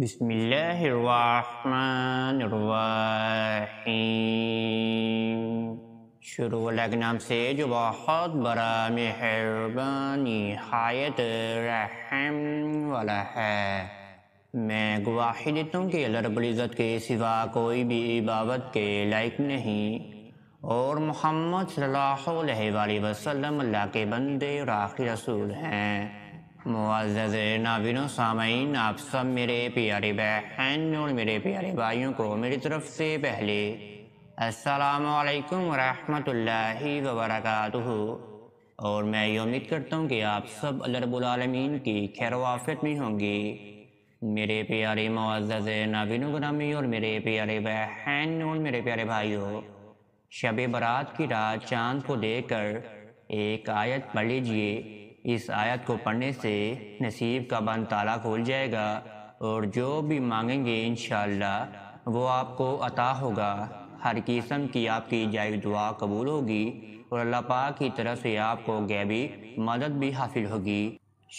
बिसमीम शुरू अल्लाह के नाम से जो बहुत बड़ा मेहरबान नहायत रहम वाला है मैं गवाही देता हूँ कि अल्लाह रबुल्ज़त के सिवा कोई भी इबावत के लायक नहीं और मोहम्मद सल्लल्लाहु अलैहि वसल्लम अल्लाह के बंदे और आखिर रसूल हैं मुआज़ नाबिनो सामीन आप सब मेरे प्यारे बहन और मेरे प्यारे भाइयों को मेरी तरफ से पहले असलकम वरहमतुल्लाहि वबरकatuh और मैं ये उम्मीद करता हूँ कि आप सब अलरबालमीन की खैर वाफियत में होंगी मेरे प्यारे मुआज़ नाबिनो ग्रामी और मेरे प्यारे बहन और मेरे प्यारे भाइयों शब बारात की रात चांद को देख कर एक आयत पढ़ लीजिए इस आयत को पढ़ने से नसीब का बन ताला खोल जाएगा और जो भी मांगेंगे इन वो आपको अता होगा हर किस्म की आपकी जाय दुआ कबूल होगी और अल्लाह पाक की तरफ से आपको गैबी मदद भी हासिल होगी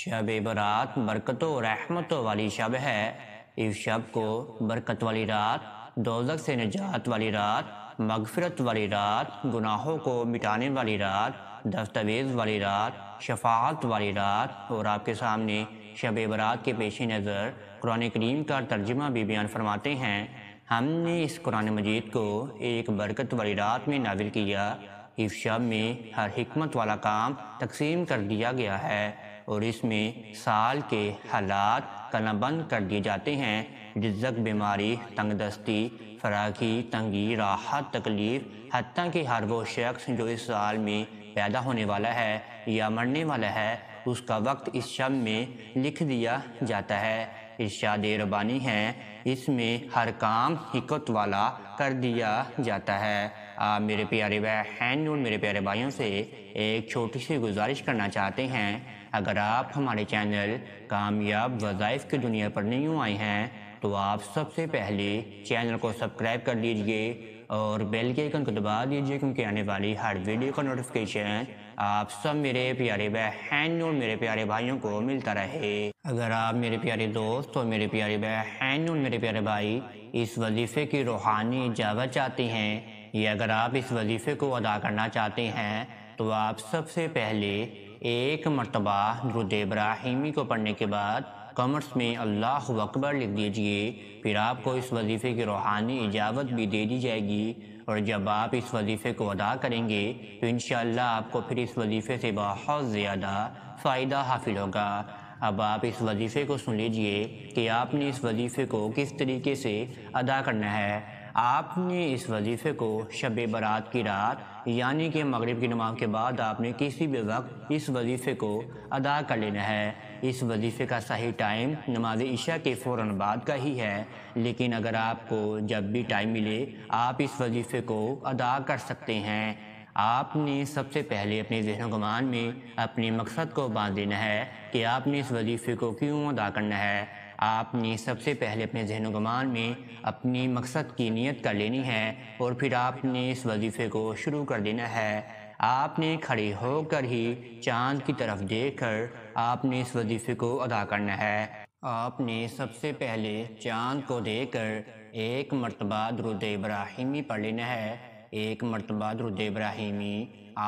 शब बरात बरकतों रहमतों वाली शब है इस शब को बरकत वाली रात दोजक से निजात वाली रात मगफरत वाली रात गुनाहों को मिटाने वाली रात दस्तावेज़ वाली रात शफात वाली रात और आपके सामने शब बरात के पेश नज़र कुरान करीम का तर्जमा भी बयान फरमाते हैं हमने इस कुरान मजीद को एक बरकत वाली रात में नाविल किया इस शब में हर हमत वाला काम तकसीम कर दिया गया है और इसमें साल के हालात करना बंद कर दिए जाते हैं जिजक बीमारी तंगदस्ती फराखी तंगी राहत तकलीफ हती कि हर वो शख्स जो इस साल में पैदा होने वाला है या मरने वाला है उसका वक्त इस शब में लिख दिया जाता है इर्शाद रबानी है इसमें हर काम हिकत वाला कर दिया जाता है आप मेरे प्यारे बहन और मेरे प्यारे भाइयों से एक छोटी सी गुजारिश करना चाहते हैं अगर आप हमारे चैनल कामयाब वज़ाइफ की दुनिया पर नहीं आए हैं तो आप सबसे पहले चैनल को सब्सक्राइब कर लीजिए और बेल के आइकन को दबा दीजिए क्योंकि आने वाली हर वीडियो का नोटिफिकेशन आप सब मेरे प्यारे बहन और मेरे प्यारे भाइयों को मिलता रहे अगर आप मेरे प्यारे दोस्त और मेरे प्यारे बहन और मेरे प्यारे भाई इस वजीफ़े की रूहानी इजावत चाहते हैं ये अगर आप इस वजीफे को अदा करना चाहते हैं तो आप सबसे पहले एक मरतबा दुरुद इब्राहिमी को पढ़ने के बाद कमर्स में अल्लाह अकबर लिख दीजिए फिर आपको इस वजीफ़े की रूहानी इजावत भी दे दी जाएगी और जब आप इस वजीफ़े को अदा करेंगे तो इन आपको फिर इस वजीफ़े से बहुत ज़्यादा फ़ायदा हासिल होगा अब आप इस वजीफ़े को सुन लीजिए कि आपने इस वजीफ़े को किस तरीके से अदा करना है आपने इस वजीफ़े को शब बारात की रात यानी कि मगरब की नमाज के बाद आपने किसी भी वक्त इस वजीफ़े को अदा कर लेना है इस वजीफ़े का सही टाइम नमाज इशा के फ़ौर बाद का ही है लेकिन अगर आपको जब भी टाइम मिले आप इस वजीफ़े को अदा कर सकते हैं आपने सबसे पहले अपने जहन गुमान में अपने मकसद को बांध देना है कि आपने इस वजीफ़े को क्यों अदा करना है आपने सबसे पहले अपने जहनगुमान में अपने मकसद की नीयत कर लेनी है और फिर आपने इस वजीफ़े को शुरू कर देना है आपने खड़े होकर ही चांद की तरफ देखकर आपने इस वजीफ़े को अदा करना है आपने सबसे पहले चांद को देखकर एक मरतबा दरुद इब्राहिमी पढ़ लेना है एक मरतबा दरुद इब्राहिमी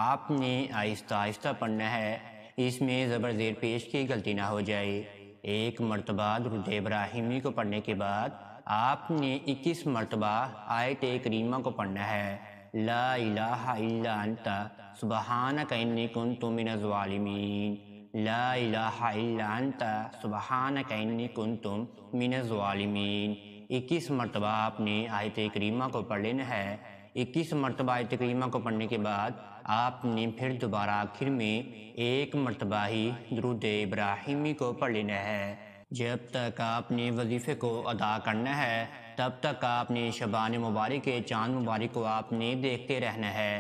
आपने आहिस्ता आहिस्ता पढ़ना है इसमें ज़बर ज़ेर पेश की गलती ना हो जाए एक मरतबा दुरुद इब्राहिमी को पढ़ने के बाद आपने इक्कीस मरतबा आयत करीमा को पढ़ना है ला इलाहा इल्ला अंता सुबहानक इन्नी कुंतु मिनज वालिमीन ला इलाहा इल्ला अंता सुबहानक इन्नी कुंतु मिनज वालिमीन इक्कीस मरतबा आपने आयत करीमा को पढ़ लेना है इक्कीस मरतबा तकलीमा को पढ़ने के बाद आपने फिर दोबारा आखिर में एक मरतबा ही दरुद इब्राहिमी को पढ़ लेना है जब तक आपने वजीफ़े को अदा करना है तब तक आपने शबान मुबारक के चांद मुबारक को आपने देखते रहना है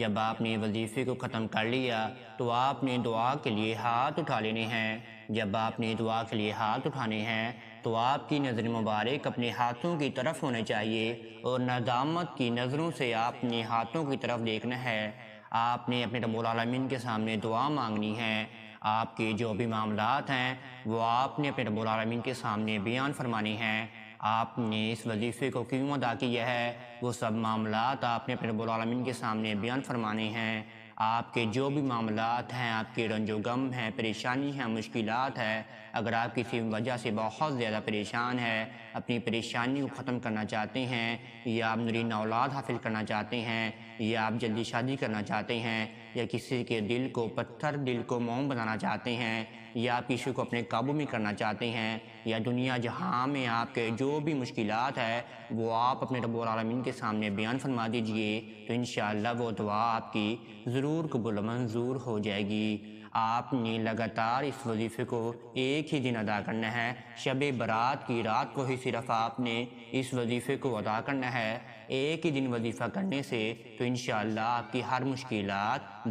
जब आपने वजीफे को ख़त्म कर लिया तो आपने दुआ के लिए हाथ उठा लेने हैं जब आपने दुआ के लिए हाथ उठाने हैं तो आपकी नज़र मुबारक अपने हाथों की तरफ होने चाहिए और नज़ामत की नज़रों से आपने हाथों की तरफ देखना है आपने अपने रबालमीन के सामने दुआ मांगनी है आपके जो भी मामला हैं वो आपने अपने रबालमीन के सामने बयान फरमानी हैं आपने इस वजीफ़े को क्यों अदा किया है वो सब मामला आपने अपने रबालमीन के सामने बयान फरमाने हैं आपके जो भी मामला हैं आपके रंजो गम हैं परेशानी हैं मुश्किल है अगर आप किसी वजह से बहुत ज़्यादा परेशान है अपनी परेशानी को ख़त्म करना चाहते हैं या आप नरीन औलाद हासिल करना चाहते हैं या आप जल्दी शादी करना चाहते हैं या किसी के दिल को पत्थर दिल को मोम बनाना चाहते हैं या आप किसी को अपने काबू में करना चाहते हैं या दुनिया जहाँ में आपके जो भी मुश्किल है वो आप अपने रबालमीन के सामने बयान फरमा दीजिए तो इन वो दुआ आपकी ज़रूर कबुल मंजूर हो जाएगी आपने लगातार इस वजीफ़े को एक ही दिन अदा करना है शब बारात की रात को ही सिर्फ आपने इस वजीफ़े को अदा करना है एक ही दिन वजीफ़ा करने से तो इन आपकी हर मुश्किल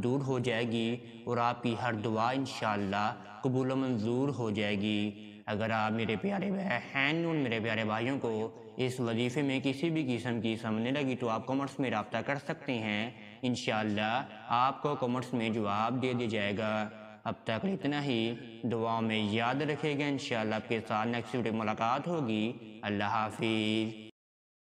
दूर हो जाएगी और आपकी हर दुआ इन कबूल मंजूर हो जाएगी अगर आप मेरे प्यारे बहन और मेरे प्यारे भाइयों को इस वजीफ़े में किसी भी किस्म की समझने लगी तो आप कॉमर्स में रबता कर सकते हैं इनशाला आपको कमेंट्स में जवाब दे दिया जाएगा अब तक इतना ही दुआ में याद रखेगा इन आपके साथ नेक्स्ट वीडियो मुलाकात होगी अल्लाह हाफिज़